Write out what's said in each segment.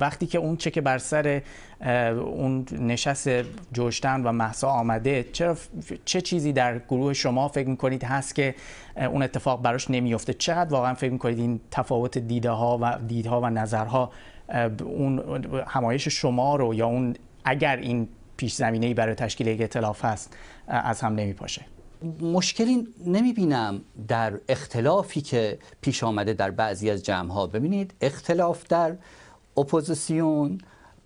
وقتی که اون چه که بر سر اون نشست جوشتن و محسا آمده چرا چه چیزی در گروه شما فکر می‌کنید هست که اون اتفاق براش نمیفته چقدر واقعا فکر می‌کنید این تفاوت دیده ها و دیدها و نظرها اون همایش شما رو یا اون اگر این پیش زمینه ای برای تشکیل یک اطلاف هست از هم نمیپاشه مشکلی نمی بینم در اختلافی که پیش آمده در بعضی از جمع ها ببینید اختلاف در اپوزیسیون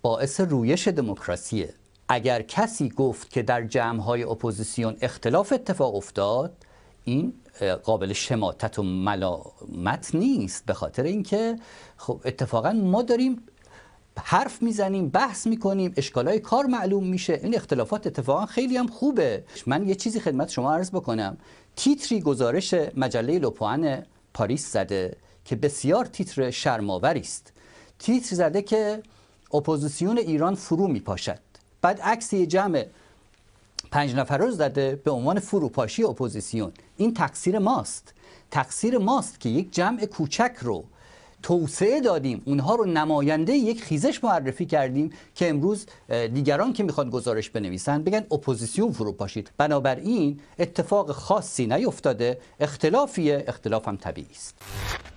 باعث رویش دموکراسیه اگر کسی گفت که در جمعهای اپوزیسیون اختلاف اتفاق افتاد این قابل شماتت و ملامت نیست به خاطر اینکه خب اتفاقا ما داریم حرف میزنیم بحث میکنیم اشکالای کار معلوم میشه این اختلافات اتفاقا خیلی هم خوبه من یه چیزی خدمت شما عرض بکنم تیتری گزارش مجله لوپوان پاریس زده که بسیار تیتر شرماوری است تیتر زده که اپوزیسیون ایران فرو میپاشد بعد عکس جمع پنج نفر رو زده به عنوان فروپاشی اپوزیسیون این تقصیر ماست تقصیر ماست که یک جمع کوچک رو توسعه دادیم اونها رو نماینده یک خیزش معرفی کردیم که امروز دیگران که میخوان گزارش بنویسن بگن اپوزیسیون فرو پاشید بنابراین اتفاق خاصی نیفتاده اختلافیه اختلاف هم طبیعی است